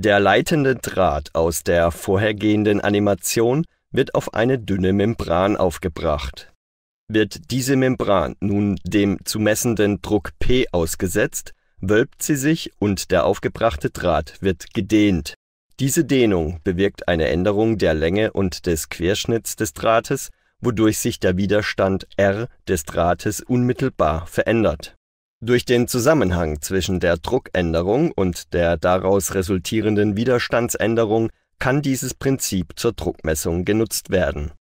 Der leitende Draht aus der vorhergehenden Animation wird auf eine dünne Membran aufgebracht. Wird diese Membran nun dem zu messenden Druck P ausgesetzt, wölbt sie sich und der aufgebrachte Draht wird gedehnt. Diese Dehnung bewirkt eine Änderung der Länge und des Querschnitts des Drahtes, wodurch sich der Widerstand R des Drahtes unmittelbar verändert durch den Zusammenhang zwischen der Druckänderung und der daraus resultierenden Widerstandsänderung kann dieses Prinzip zur Druckmessung genutzt werden